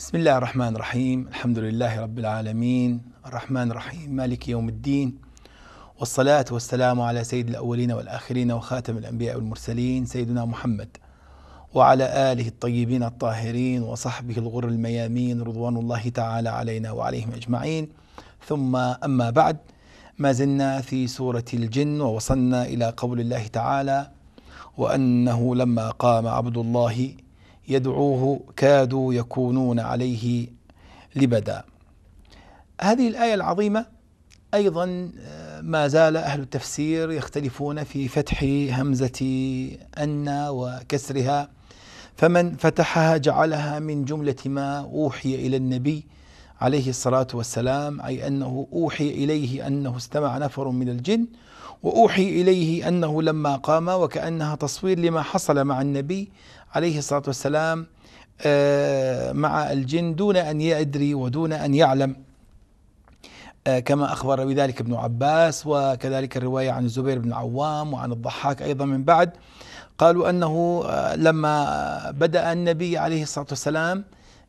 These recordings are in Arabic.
بسم الله الرحمن الرحيم الحمد لله رب العالمين الرحمن الرحيم مالك يوم الدين والصلاة والسلام على سيد الأولين والآخرين وخاتم الأنبياء والمرسلين سيدنا محمد وعلى آله الطيبين الطاهرين وصحبه الغر الميامين رضوان الله تعالى علينا وعليهم أجمعين ثم أما بعد ما زلنا في سورة الجن ووصلنا إلى قول الله تعالى وأنه لما قام عبد الله يدعوه كادوا يكونون عليه لبدا هذه الآية العظيمة أيضا آه، ما زال أهل التفسير يختلفون في فتح همزة أن وكسرها فمن فتحها جعلها من جملة ما أوحي إلى النبي عليه الصلاة والسلام أي أنه أوحي إليه أنه استمع نفر من الجن وأوحي إليه أنه لما قام وكأنها تصوير لما حصل مع النبي عليه الصلاة والسلام آه، مع الجن دون أن يدري ودون أن يعلم آه، كما أخبر بذلك ابن عباس وكذلك الرواية عن الزبير بن عوام وعن الضحاك أيضا من بعد قالوا أنه آه، لما بدأ النبي عليه الصلاة والسلام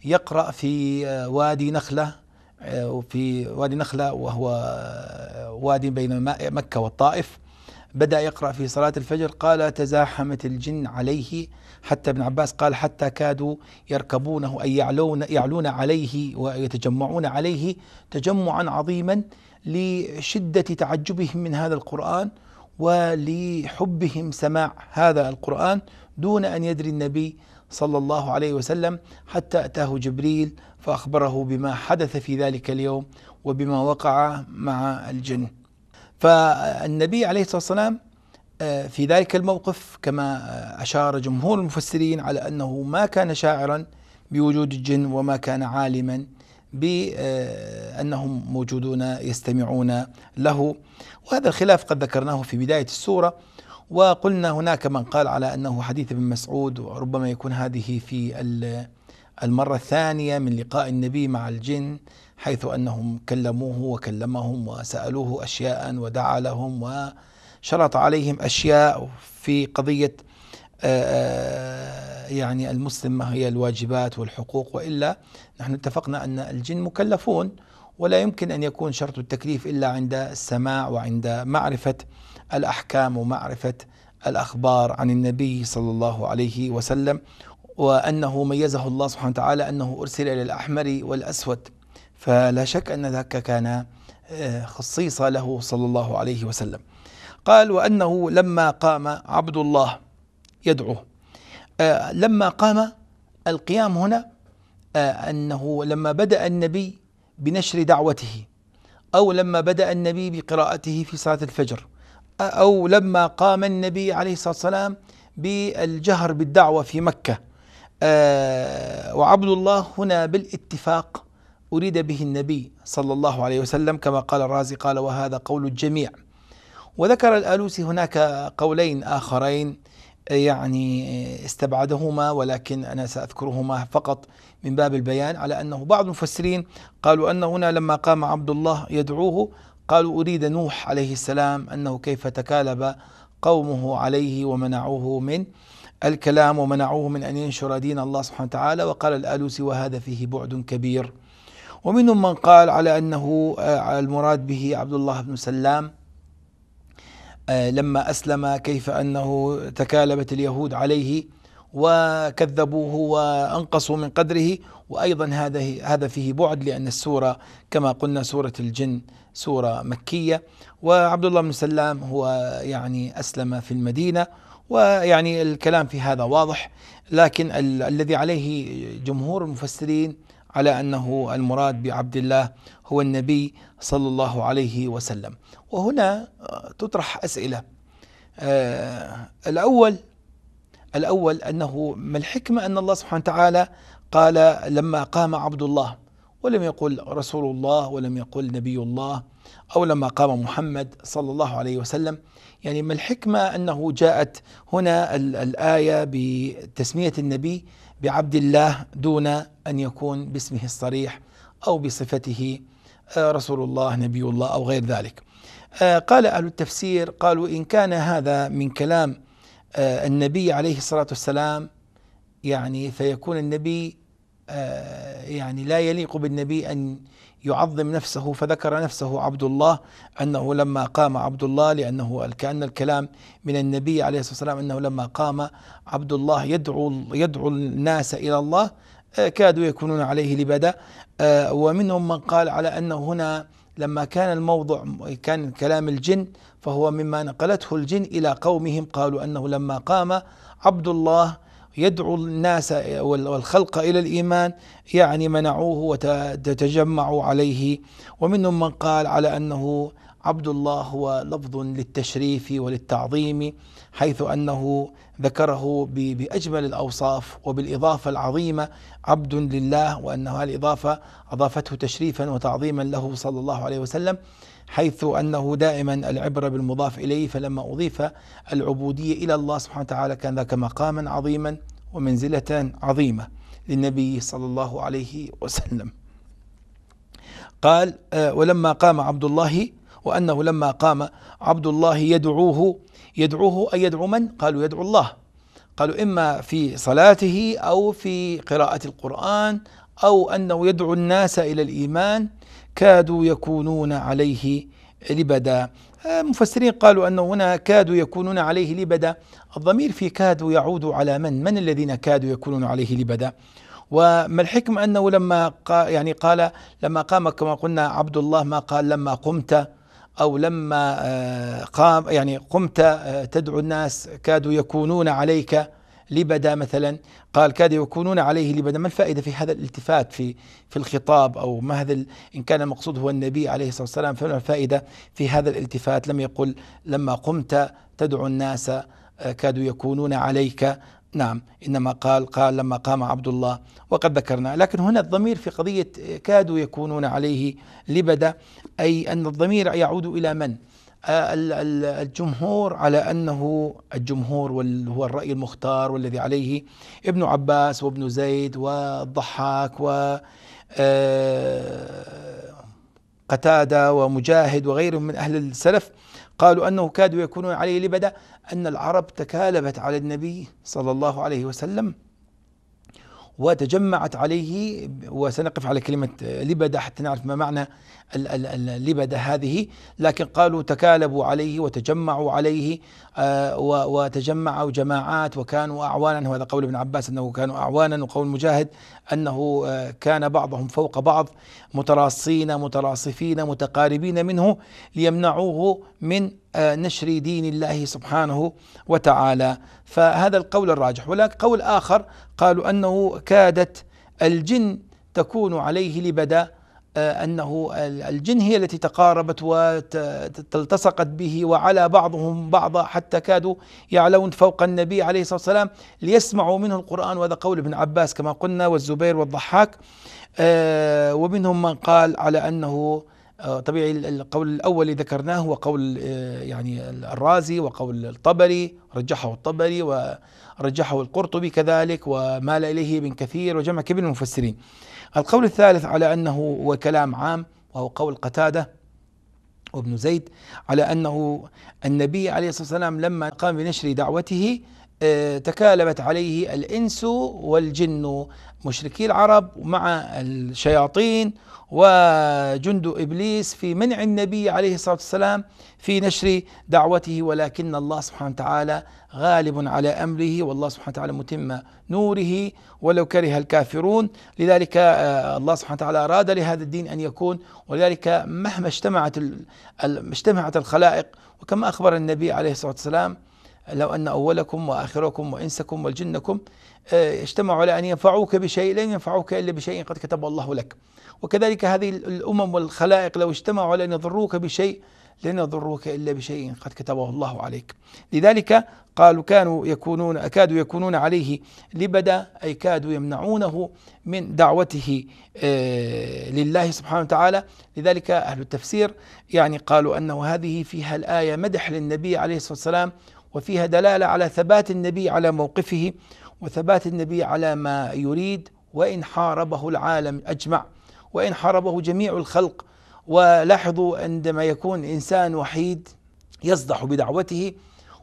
يقرأ في وادي نخلة في وادي نخلة وهو وادي بين مكة والطائف بدأ يقرأ في صلاة الفجر قال تزاحمت الجن عليه حتى ابن عباس قال حتى كادوا يركبونه أي يعلون, يعلون عليه ويتجمعون عليه تجمعا عظيما لشدة تعجبهم من هذا القرآن ولحبهم سماع هذا القرآن دون أن يدري النبي صلى الله عليه وسلم حتى أتاه جبريل فأخبره بما حدث في ذلك اليوم وبما وقع مع الجن فالنبي عليه الصلاة والسلام آه، في ذلك الموقف كما آه، أشار جمهور المفسرين على أنه ما كان شاعرا بوجود الجن وما كان عالما بأنهم آه، موجودون يستمعون له وهذا الخلاف قد ذكرناه في بداية السورة وقلنا هناك من قال على أنه حديث ابن مسعود وربما يكون هذه في المرة الثانية من لقاء النبي مع الجن حيث أنهم كلموه وكلمهم وسألوه أشياء ودعا لهم و شرط عليهم أشياء في قضية آه، آه، يعني المسلم ما هي الواجبات والحقوق وإلا نحن اتفقنا أن الجن مكلفون ولا يمكن أن يكون شرط التكليف إلا عند السماع وعند معرفة الأحكام ومعرفة الأخبار عن النبي صلى الله عليه وسلم وأنه ميزه الله سبحانه وتعالى أنه أرسل إلى الأحمر والأسود فلا شك أن ذاك كان آه، خصيصة له صلى الله عليه وسلم قال وأنه لما قام عبد الله يدعوه آه، لما قام القيام هنا آه، أنه لما بدأ النبي بنشر دعوته أو لما بدأ النبي بقراءته في صلاة الفجر أو لما قام النبي عليه الصلاة والسلام بالجهر بالدعوة في مكة آه، وعبد الله هنا بالاتفاق أريد به النبي صلى الله عليه وسلم كما قال الرازي قال وهذا قول الجميع وذكر الآلوسي هناك قولين آخرين يعني استبعدهما ولكن أنا سأذكرهما فقط من باب البيان على أنه بعض المفسرين قالوا أن هنا لما قام عبد الله يدعوه قالوا أريد نوح عليه السلام أنه كيف تكالب قومه عليه ومنعوه من الكلام ومنعوه من أن ينشر دين الله سبحانه وتعالى وقال الآلوسي وهذا فيه بعد كبير ومنهم من قال على أنه آه، المراد به عبد الله بن سلام آه، لما أسلم كيف أنه تكالبت اليهود عليه وكذبوه وانقصوا من قدره وايضا هذا هذا فيه بعد لان السوره كما قلنا سوره الجن سوره مكيه وعبد الله بن سلام هو يعني اسلم في المدينه ويعني الكلام في هذا واضح لكن ال- الذي عليه جمهور المفسرين على انه المراد بعبد الله هو النبي صلى الله عليه وسلم وهنا آه، تطرح أسئلة آه، الأول الأول أنه ما الحكمة أن الله سبحانه وتعالى قال لما قام عبد الله ولم يقل رسول الله ولم يقل نبي الله أو لما قام محمد صلى الله عليه وسلم يعني ما الحكمة أنه جاءت هنا الآية بتسمية النبي بعبد الله دون أن يكون باسمه الصريح أو بصفته آه، رسول الله نبي الله أو غير ذلك آه، قال أهل التفسير قالوا إن كان هذا من كلام آه، النبي عليه الصلاة والسلام يعني فيكون النبي يعني لا يليق بالنبي أن يعظم نفسه فذكر نفسه عبد الله أنه لما قام عبد الله لأنه كأن الكلام من النبي عليه الصلاة والسلام أنه لما قام عبد الله يدعو, يدعو الناس إلى الله آه، كادوا يكونون عليه لبدا آه، ومنهم من قال على انه هنا لما كان الموضع كان كلام الجن فهو مما نقلته الجن إلى قومهم قالوا أنه لما قام عبد الله يدعو الناس والخلق إلى الإيمان يعني منعوه وتجمعوا عليه ومنهم من قال على أنه عبد الله هو لفظ للتشريف وللتعظيم حيث انه ذكره باجمل الاوصاف وبالاضافه العظيمه عبد لله هذه الاضافه اضافته تشريفا وتعظيما له صلى الله عليه وسلم حيث انه دائما العبره بالمضاف اليه فلما اضيف العبوديه الى الله سبحانه وتعالى كان ذاك مقاما عظيما ومنزله عظيمه للنبي صلى الله عليه وسلم. قال آه، ولما قام عبد الله وأنه لما قام عبد الله يدعوه يدعوه أي يدعو من؟ قالوا يدعو الله قالوا إما في صلاته أو في قراءة القرآن أو أنه يدعو الناس إلى الإيمان كادوا يكونون عليه لبدا آه، مفسرين قالوا أنه هنا كادوا يكونون عليه لبدا الضمير في كادوا يعود على من؟ من الذين كادوا يكونون عليه لبدا؟ وما الحكم أنه لما قال يعني قال لما قام كما قلنا عبد الله ما قال لما قمت أو لما آه، قام يعني قمت آه، تدعو الناس كادوا يكونون عليك لبدا مثلا قال كاد يكونون عليه لبدا ما الفائدة في هذا الالتفات في في الخطاب أو ما هذا إن كان المقصود هو النبي عليه الصلاة والسلام فما الفائدة في هذا الالتفات لم يقل لما قمت تدعو الناس آه، كادوا يكونون عليك نعم إنما قال قال لما قام عبد الله وقد ذكرنا لكن هنا الضمير في قضية كادوا يكونون عليه لبدا أي أن الضمير يعود إلى من آه، الجمهور على أنه الجمهور هو الرأي المختار والذي عليه ابن عباس وابن زيد والضحاك و آه، قتادة ومجاهد وغيرهم من أهل السلف قالوا أنه كادوا يكونون عليه لبدا أن العرب تكالبت على النبي صلى الله عليه وسلم وتجمعت عليه وسنقف على كلمة لبدة حتى نعرف ما معنى اللبدة هذه لكن قالوا تكالبوا عليه وتجمعوا عليه آه، وتجمعوا جماعات وكانوا أعوانا وهذا قول ابن عباس أنه كانوا أعوانا وقول مجاهد أنه آه، كان بعضهم فوق بعض متراصين متراصفين متقاربين منه ليمنعوه من آه، نشر دين الله سبحانه وتعالى فهذا القول الراجح ولكن قول آخر قالوا أنه كادت الجن تكون عليه لبدا آه، أنه الجن هي التي تقاربت وتلتصقت به وعلى بعضهم بعضا حتى كادوا يعلون فوق النبي عليه الصلاة والسلام ليسمعوا منه القرآن وهذا قول ابن عباس كما قلنا والزبير والضحاك آه، ومنهم من قال على أنه آه، طبيعي القول الأول اللي ذكرناه هو قول آه، يعني الرازي وقول الطبري رجحه الطبري ورجحه القرطبي كذلك ومال إليه ابن كثير وجمع كبير من المفسرين القول الثالث على أنه هو كلام عام وهو قول قتادة وابن زيد على أنه النبي عليه الصلاة والسلام لما قام بنشر دعوته آه، تكالبت عليه الإنس والجن مشركي العرب مع الشياطين وجند إبليس في منع النبي عليه الصلاة والسلام في نشر دعوته ولكن الله سبحانه وتعالى غالب على أمره والله سبحانه وتعالى متم نوره ولو كره الكافرون لذلك آه، الله سبحانه وتعالى أراد لهذا الدين أن يكون ولذلك مهما اجتمعت اجتمعت الخلائق وكما أخبر النبي عليه الصلاة والسلام لو أن أولكم وآخركم وإنسكم والجنكم آه، اجتمعوا على أن ينفعوك بشيء لن ينفعوك إلا بشيء قد كتبه الله لك وكذلك هذه الأمم والخلائق لو اجتمعوا على أن يضروك بشيء لن يضروك إلا بشيء قد كتبه الله عليك لذلك قالوا كانوا يكونون أكادوا يكونون عليه لبدا أي كادوا يمنعونه من دعوته آه، لله سبحانه وتعالى لذلك أهل التفسير يعني قالوا أنه هذه فيها الآية مدح للنبي عليه الصلاة والسلام وفيها دلاله على ثبات النبي على موقفه وثبات النبي على ما يريد وان حاربه العالم اجمع وان حاربه جميع الخلق ولاحظوا عندما يكون انسان وحيد يصدح بدعوته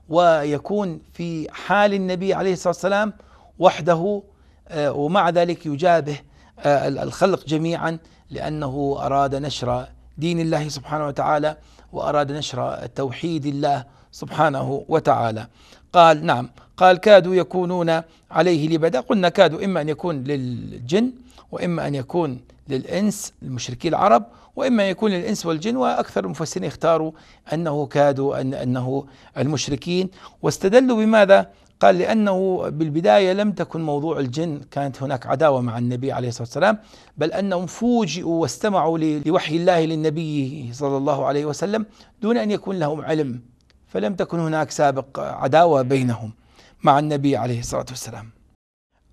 ويكون في حال النبي عليه الصلاه والسلام وحده آه، ومع ذلك يجابه آه، الخلق جميعا لانه اراد نشر دين الله سبحانه وتعالى واراد نشر توحيد الله سبحانه وتعالى قال نعم قال كادوا يكونون عليه لبدا قلنا كادوا إما أن يكون للجن وإما أن يكون للإنس المشركين العرب وإما أن يكون للإنس والجن وأكثر المفسرين اختاروا أنه كادوا أن أنه المشركين واستدلوا بماذا قال لأنه بالبداية لم تكن موضوع الجن كانت هناك عداوة مع النبي عليه الصلاة والسلام بل أنهم فوجئوا واستمعوا لوحي الله للنبي صلى الله عليه وسلم دون أن يكون لهم علم فلم تكن هناك سابق عداوة بينهم مع النبي عليه الصلاة والسلام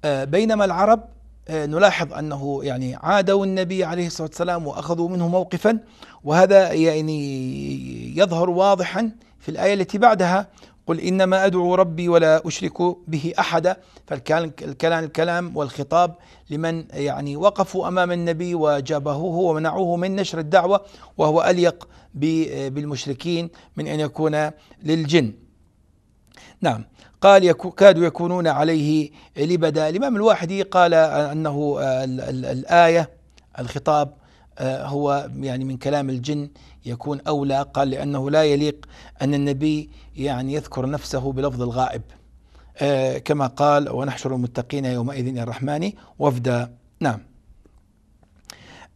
آه، بينما العرب آه، نلاحظ أنه يعني عادوا النبي عليه الصلاة والسلام وأخذوا منه موقفا وهذا يعني يظهر واضحا في الآية التي بعدها قل إنما أدعو ربي ولا أشرك به أحدا فالكلام الكلام والخطاب لمن يعني وقفوا أمام النبي وجابهوه ومنعوه من نشر الدعوة وهو أليق بالمشركين من أن يكون للجن نعم قال يكو كادوا يكونون عليه لبدا الإمام الواحدي قال أنه الآية الخطاب آه، هو يعني من كلام الجن يكون أولى قال لأنه لا يليق أن النبي يعني يذكر نفسه بلفظ الغائب آه، كما قال ونحشر المتقين يومئذ إلى الرحمن وفدا نعم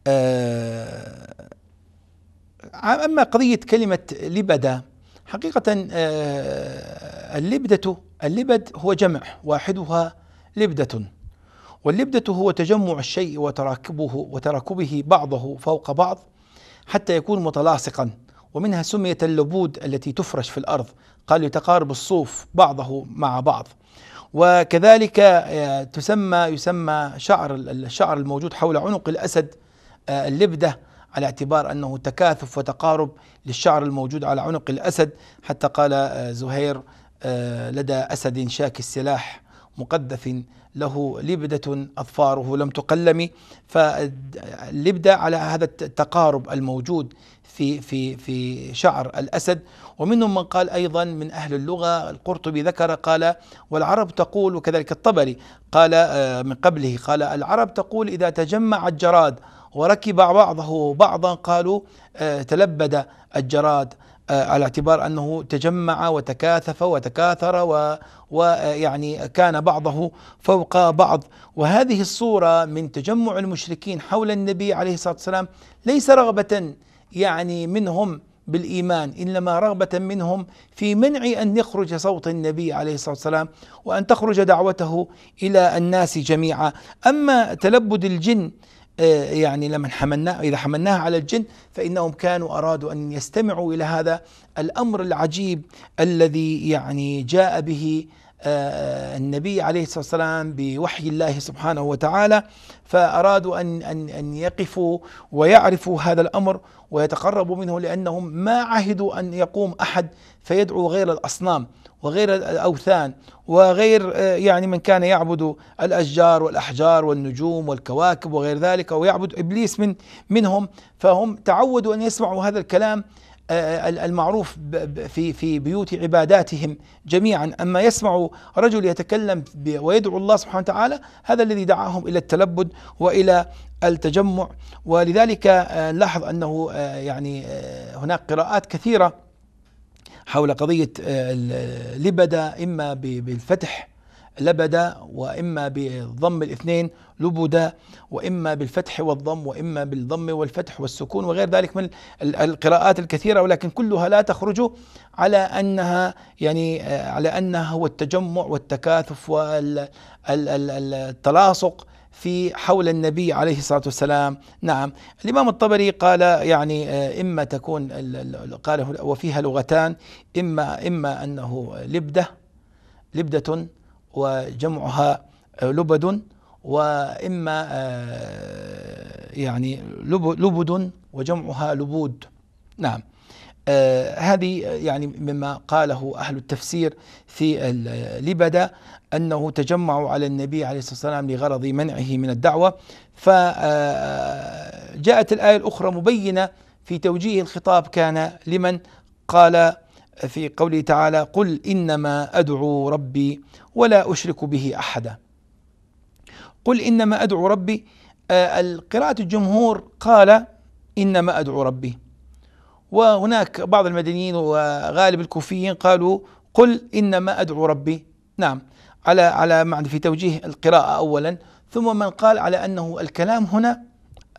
آه، أما قضية كلمة لبدة حقيقة آه، اللبدة اللبد هو جمع واحدها لبدة واللبدة هو تجمع الشيء وتراكبه وتراكبه بعضه فوق بعض حتى يكون متلاصقا ومنها سميت اللبود التي تفرش في الأرض قال يتقارب الصوف بعضه مع بعض وكذلك آه، تسمى يسمى شعر الشعر الموجود حول عنق الأسد آه، اللبدة على اعتبار انه تكاثف وتقارب للشعر الموجود على عنق الاسد حتى قال آه، زهير آه، لدى اسد شاك السلاح مقذف له لبدة أظفاره لم تقلم فاللبدة على هذا التقارب الموجود في في في شعر الأسد ومنهم من قال أيضا من أهل اللغة القرطبي ذكر قال والعرب تقول وكذلك الطبري قال آه، من قبله قال العرب تقول إذا تجمع الجراد وركب بعضه بعضا قالوا آه، تلبد الجراد آه، على اعتبار انه تجمع وتكاثف وتكاثر و ويعني آه، كان بعضه فوق بعض وهذه الصوره من تجمع المشركين حول النبي عليه الصلاه والسلام ليس رغبه يعني منهم بالايمان انما رغبه منهم في منع ان يخرج صوت النبي عليه الصلاه والسلام وان تخرج دعوته الى الناس جميعا اما تلبد الجن آه، يعني لمن حملناه إذا حملناها على الجن فإنهم كانوا أرادوا أن يستمعوا إلى هذا الأمر العجيب الذي يعني جاء به آه، النبي عليه الصلاه والسلام بوحي الله سبحانه وتعالى فارادوا ان ان ان يقفوا ويعرفوا هذا الامر ويتقربوا منه لانهم ما عهدوا ان يقوم احد فيدعو غير الاصنام وغير الأوثان وغير آه، يعني من كان يعبد الأشجار والأحجار والنجوم والكواكب وغير ذلك ويعبد إبليس من منهم فهم تعودوا أن يسمعوا هذا الكلام آه، آه، المعروف في في بيوت عباداتهم جميعا اما يسمع رجل يتكلم ويدعو الله سبحانه وتعالى هذا الذي دعاهم الى التلبد والى التجمع ولذلك لاحظ انه يعني هناك قراءات كثيره حول قضية آه، لبدا إما بالفتح لبدا وإما بالضم الاثنين لبدا وإما بالفتح والضم وإما بالضم والفتح والسكون وغير ذلك من القراءات الكثيرة ولكن كلها لا تخرج على أنها يعني آه، على أنها هو التجمع والتكاثف والتلاصق وال في حول النبي عليه الصلاة والسلام نعم الإمام الطبري قال يعني آه، إما تكون قال وفيها لغتان إما إما أنه لبدة لبدة وجمعها لبد وإما آه، يعني لبد وجمعها لبود نعم آه، هذه آه، يعني مما قاله أهل التفسير في آه، لبدا أنه تجمعوا على النبي عليه الصلاة والسلام لغرض منعه من الدعوة فجاءت الآية الأخرى مبينة في توجيه الخطاب كان لمن قال في قوله تعالى قل إنما أدعو ربي ولا أشرك به أحدا قل إنما أدعو ربي قراءة الجمهور قال إنما أدعو ربي وهناك بعض المدنيين وغالب الكوفيين قالوا قل إنما أدعو ربي نعم على على معنى في توجيه القراءة أولا ثم من قال على أنه الكلام هنا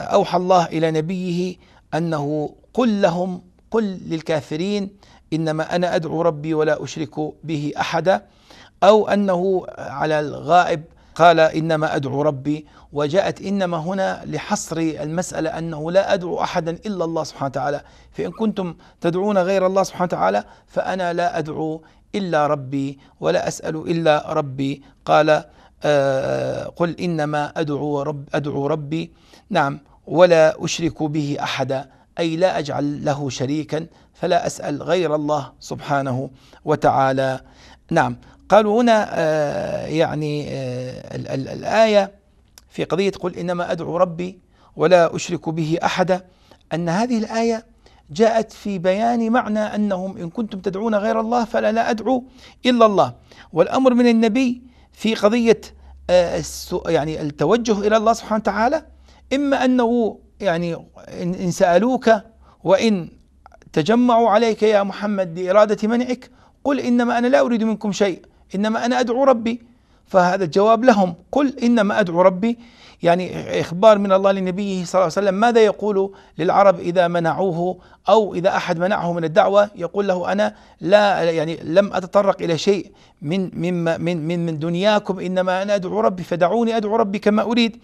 أوحى الله إلى نبيه أنه قل لهم قل للكافرين إنما أنا أدعو ربي ولا أشرك به أحدا أو أنه على الغائب قال انما ادعو ربي وجاءت انما هنا لحصر المساله انه لا ادعو احدا الا الله سبحانه وتعالى فان كنتم تدعون غير الله سبحانه وتعالى فانا لا ادعو الا ربي ولا اسال الا ربي قال آه، قل انما ادعو رب ادعو ربي نعم ولا اشرك به احدا اي لا اجعل له شريكا فلا اسال غير الله سبحانه وتعالى نعم قالوا هنا آه، يعني آه، الآية في قضية قل إنما أدعو ربي ولا أشرك به أحدا أن هذه الآية جاءت في بيان معنى أنهم إن كنتم تدعون غير الله فلا لا أدعو إلا الله والأمر من النبي في قضية آه، يعني التوجه إلى الله سبحانه وتعالى إما أنه يعني إن سألوك وإن تجمعوا عليك يا محمد لإرادة منعك قل إنما أنا لا أريد منكم شيء انما انا ادعو ربي فهذا الجواب لهم قل انما ادعو ربي يعني اخبار من الله لنبيه صلى الله عليه وسلم ماذا يقول للعرب اذا منعوه او اذا احد منعه من الدعوه يقول له انا لا يعني لم اتطرق الى شيء من مما من من من دنياكم انما انا ادعو ربي فدعوني ادعو ربي كما اريد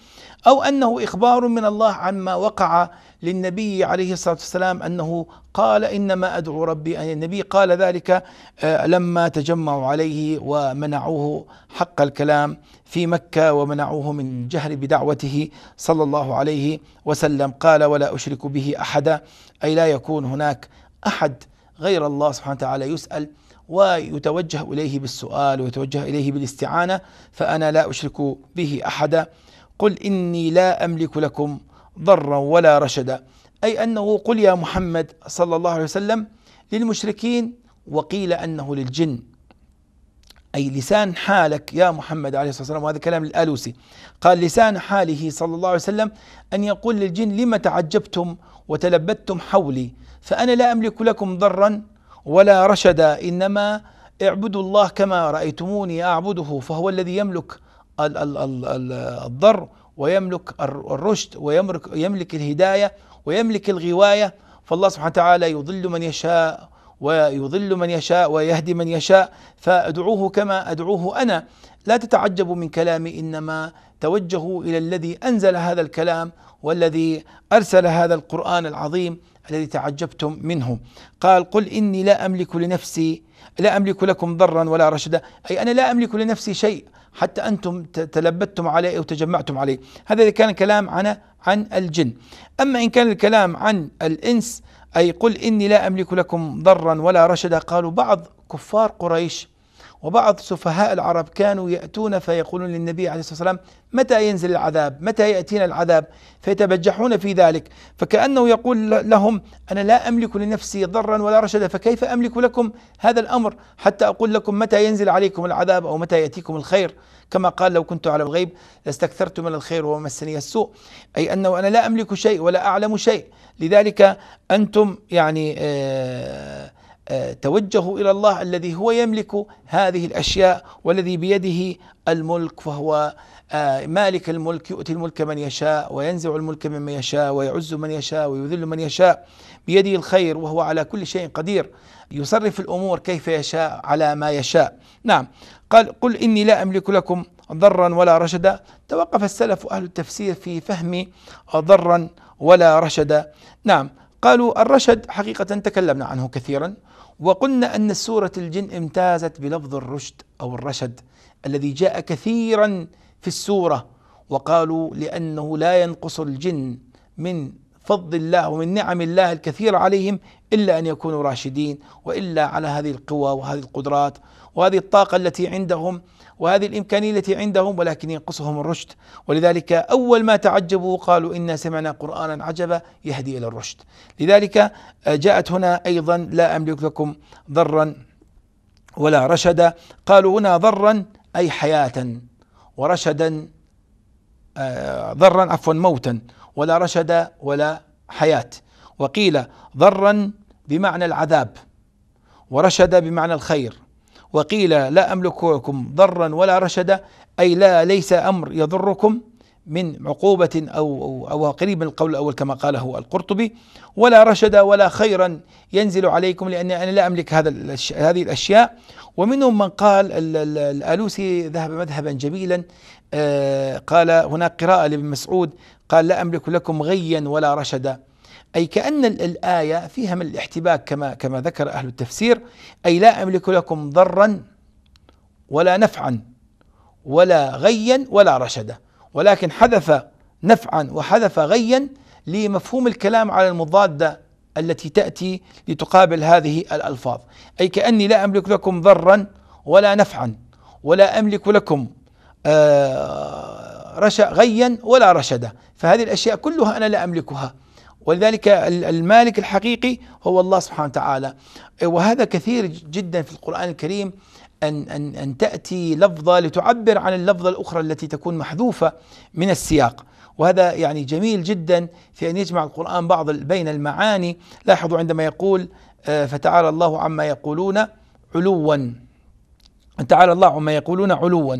او انه اخبار من الله عما وقع للنبي عليه الصلاه والسلام انه قال انما ادعو ربي ان يعني النبي قال ذلك آه، لما تجمعوا عليه ومنعوه حق الكلام في مكه ومنعوه من الجهر بدعوته صلى الله عليه وسلم قال ولا اشرك به احدا اي لا يكون هناك احد غير الله سبحانه وتعالى يسال ويتوجه اليه بالسؤال ويتوجه اليه بالاستعانه فانا لا اشرك به احدا قل اني لا املك لكم ضرا ولا رشدا اي انه قل يا محمد صلى الله عليه وسلم للمشركين وقيل انه للجن أي لسان حالك يا محمد عليه الصلاة والسلام وهذا كلام الآلوسي قال لسان حاله صلى الله عليه وسلم أن يقول للجن لما تعجبتم وتلبتم حولي فأنا لا أملك لكم ضرا ولا رشدا انما اعبدوا الله كما رايتموني اعبده فهو الذي يملك الضر ويملك الرشد ويملك يملك الهدايه ويملك الغوايه فالله سبحانه وتعالى يضل من يشاء ويضل من يشاء ويهدي من يشاء فادعوه كما ادعوه انا لا تتعجبوا من كلامي انما توجهوا الى الذي انزل هذا الكلام والذي ارسل هذا القران العظيم الذي تعجبتم منه قال قل إني لا أملك لنفسي لا أملك لكم ضرا ولا رشدا أي أنا لا أملك لنفسي شيء حتى أنتم تلبتم عليه أو تجمعتم عليه هذا إذا كان الكلام عن عن الجن أما إن كان الكلام عن الإنس أي قل إني لا أملك لكم ضرا ولا رشدا قالوا بعض كفار قريش وبعض سفهاء العرب كانوا يأتون فيقولون للنبي عليه الصلاة والسلام متى ينزل العذاب متى يأتينا العذاب فيتبجحون في ذلك فكأنه يقول لهم أنا لا أملك لنفسي ضرا ولا رشدا فكيف أملك لكم هذا الأمر حتى أقول لكم متى ينزل عليكم العذاب أو متى يأتيكم الخير كما قال لو كنت على الغيب لاستكثرت من الخير ومسني السوء أي أنه أنا لا أملك شيء ولا أعلم شيء لذلك أنتم يعني آه آه، توجهوا الى الله الذي هو يملك هذه الاشياء والذي بيده الملك فهو آه، مالك الملك يؤتي الملك من يشاء وينزع الملك ممن يشاء ويعز من يشاء ويذل من يشاء بيده الخير وهو على كل شيء قدير يصرف الامور كيف يشاء على ما يشاء نعم قال قل اني لا املك لكم ضرا ولا رشدا توقف السلف واهل التفسير في فهم ضرا ولا رشدا نعم قالوا الرشد حقيقة تكلمنا عنه كثيرا وقلنا أن سورة الجن امتازت بلفظ الرشد أو الرشد الذي جاء كثيرا في السورة وقالوا لأنه لا ينقص الجن من فضل الله ومن نعم الله الكثيرة عليهم إلا أن يكونوا راشدين وإلا على هذه القوى وهذه القدرات وهذه الطاقة التي عندهم وهذه الإمكانية التي عندهم ولكن ينقصهم الرشد ولذلك أول ما تعجبوا قالوا إنا سمعنا قرآنا عجبا يهدي إلى الرشد لذلك آه، جاءت هنا أيضا لا أملك لكم ضرا ولا رشدا قالوا هنا ضرا أي حياة ورشدا آه، ضرا عفوا موتا ولا رشد ولا حياة وقيل ضرا بمعنى العذاب ورشد بمعنى الخير وقيل لا أملككم ضرا ولا رشدا أي لا ليس أمر يضركم من عقوبة أو أو, أو قريب من القول الأول كما قاله القرطبي ولا رشدا ولا خيرا ينزل عليكم لأن أنا لا أملك هذا هذه الأشياء ومنهم من قال الألوسي ذهب مذهبا جميلا آه، قال هناك قراءة لابن مسعود قال لا أملك لكم غيا ولا رشدا أي كأن الآية فيها من الاحتباك كما كما ذكر أهل التفسير أي لا أملك لكم ضرا ولا نفعا ولا غيا ولا رشدا ولكن حذف نفعا وحذف غيا لمفهوم الكلام على المضادة التي تأتي لتقابل هذه الألفاظ أي كأني لا أملك لكم ضرا ولا نفعا ولا أملك لكم آه رشا غيا ولا رشدا فهذه الأشياء كلها أنا لا أملكها ولذلك المالك الحقيقي هو الله سبحانه وتعالى وهذا كثير جدا في القرآن الكريم أن أن أن تأتي لفظة لتعبر عن اللفظة الأخرى التي تكون محذوفة من السياق وهذا يعني جميل جدا في أن يجمع القرآن بعض بين المعاني لاحظوا عندما يقول آه، فتعالى الله عما يقولون علوا تعالى الله عما يقولون علوا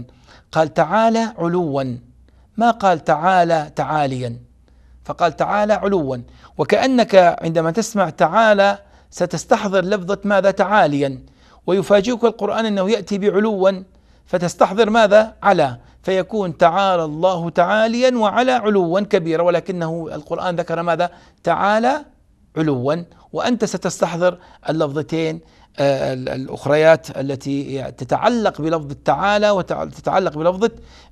قال تعالى علوا ما قال تعالى تعاليا فقال تعالى علوا وكأنك عندما تسمع تعالى ستستحضر لفظة ماذا تعاليا ويفاجئك القرآن أنه يأتي بعلوا فتستحضر ماذا على فيكون تعالى الله تعاليا وعلى علوا كبيرا ولكنه القرآن ذكر ماذا تعالى علوا وأنت ستستحضر اللفظتين آه، الأخريات التي تتعلق بلفظ تعالى وتتعلق بلفظ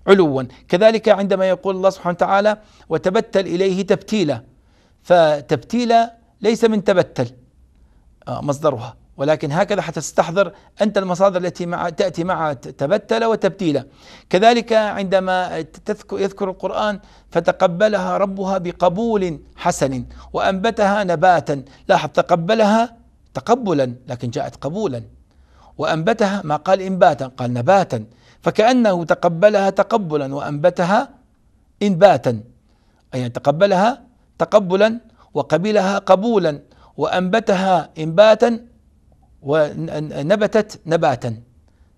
علوا كذلك عندما يقول الله سبحانه وتعالى وتبتل إليه تبتيلا فتبتيلا ليس من تبتل آه، مصدرها ولكن هكذا حتى تستحضر أنت المصادر التي مع تأتي مع تبتل وتبتيلا كذلك عندما تذكر يذكر القرآن فتقبلها ربها بقبول حسن وأنبتها نباتا لاحظ تقبلها تقبلا لكن جاءت قبولا وأنبتها ما قال إنباتا قال نباتا فكأنه تقبلها تقبلا وأنبتها إنباتا أي يعني تقبلها تقبلا وقبلها قبولا وأنبتها إنباتا ونبتت نباتا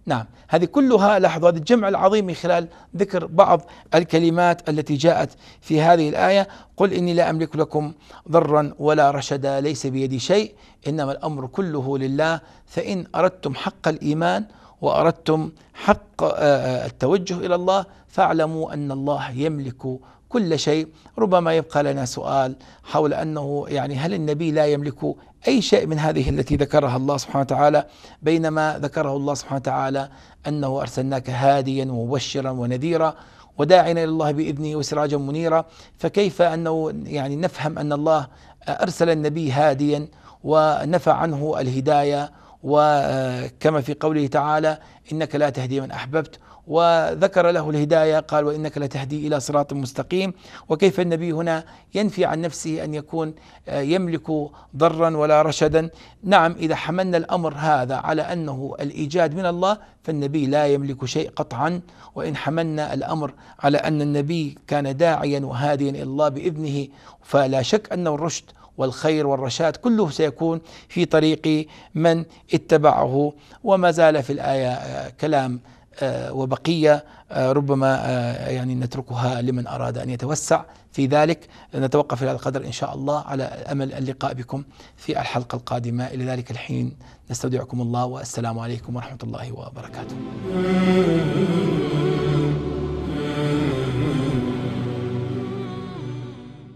نعم هذه كلها لاحظوا هذا الجمع العظيم من خلال ذكر بعض الكلمات التي جاءت في هذه الآية قل إني لا أملك لكم ضرا ولا رشدا ليس بيدي شيء إنما الأمر كله لله فإن أردتم حق الإيمان وأردتم حق آه، آه، التوجه إلى الله فاعلموا أن الله يملك كل شيء ربما يبقى لنا سؤال حول أنه يعني هل النبي لا يملك أي شيء من هذه التي ذكرها الله سبحانه وتعالى بينما ذكره الله سبحانه وتعالى أنه أرسلناك هاديا ومبشرا ونذيرا وداعنا الى الله باذنه وسراجا منيرا فكيف انه يعني نفهم ان الله ارسل النبي هاديا ونفى عنه الهدايه وكما في قوله تعالى انك لا تهدي من احببت وذكر له الهداية قال وإنك لتهدي إلى صراط مستقيم وكيف النبي هنا ينفي عن نفسه أن يكون آه، يملك ضرا ولا رشدا نعم إذا حملنا الأمر هذا على أنه الإيجاد من الله فالنبي لا يملك شيء قطعا وإن حملنا الأمر على أن النبي كان داعيا وهاديا إلى الله بإذنه فلا شك أنه الرشد والخير والرشاد كله سيكون في طريق من اتبعه وما زال في الآية آه، كلام آه، وبقية آه، ربما آه، يعني نتركها لمن أراد أن يتوسع في ذلك نتوقف إلى هذا القدر إن شاء الله على أمل اللقاء بكم في الحلقة القادمة إلى ذلك الحين نستودعكم الله والسلام عليكم ورحمة الله وبركاته